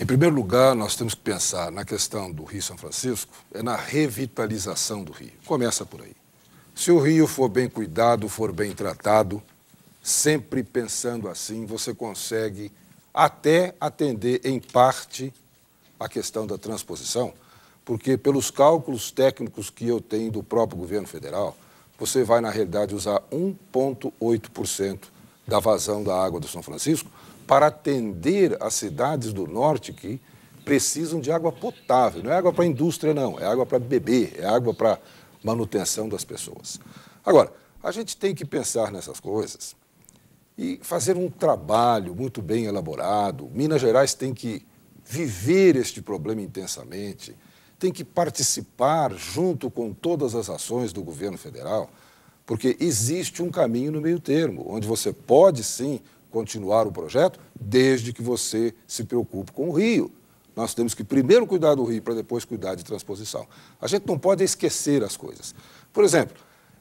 Em primeiro lugar, nós temos que pensar na questão do Rio São Francisco, é na revitalização do rio. Começa por aí. Se o rio for bem cuidado, for bem tratado, sempre pensando assim, você consegue até atender em parte a questão da transposição, porque pelos cálculos técnicos que eu tenho do próprio governo federal, você vai na realidade usar 1.8% da vazão da água do São Francisco, para atender as cidades do norte que precisam de água potável. Não é água para indústria, não. É água para beber, é água para manutenção das pessoas. Agora, a gente tem que pensar nessas coisas e fazer um trabalho muito bem elaborado. Minas Gerais tem que viver este problema intensamente, tem que participar junto com todas as ações do governo federal, porque existe um caminho no meio termo, onde você pode sim continuar o projeto, desde que você se preocupe com o rio. Nós temos que primeiro cuidar do rio para depois cuidar de transposição. A gente não pode esquecer as coisas. Por exemplo,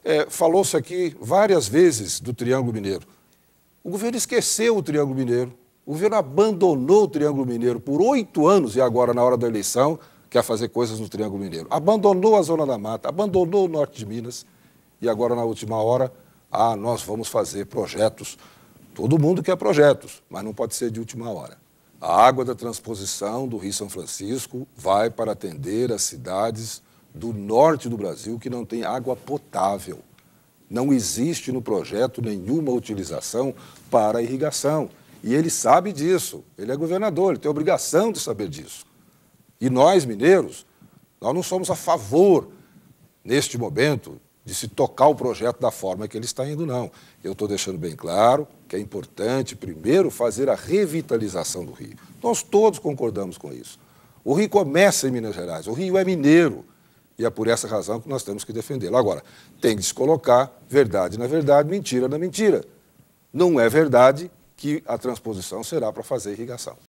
é, falou-se aqui várias vezes do Triângulo Mineiro. O governo esqueceu o Triângulo Mineiro. O governo abandonou o Triângulo Mineiro por oito anos e agora, na hora da eleição, quer fazer coisas no Triângulo Mineiro. Abandonou a Zona da Mata, abandonou o norte de Minas e agora, na última hora, ah, nós vamos fazer projetos Todo mundo quer projetos, mas não pode ser de última hora. A água da transposição do Rio São Francisco vai para atender as cidades do norte do Brasil que não têm água potável. Não existe no projeto nenhuma utilização para irrigação. E ele sabe disso. Ele é governador, ele tem obrigação de saber disso. E nós, mineiros, nós não somos a favor, neste momento, de se tocar o projeto da forma que ele está indo, não. Eu estou deixando bem claro que é importante, primeiro, fazer a revitalização do Rio. Nós todos concordamos com isso. O Rio começa em Minas Gerais, o Rio é mineiro. E é por essa razão que nós temos que defendê-lo. Agora, tem que se colocar verdade na verdade, mentira na mentira. Não é verdade que a transposição será para fazer irrigação.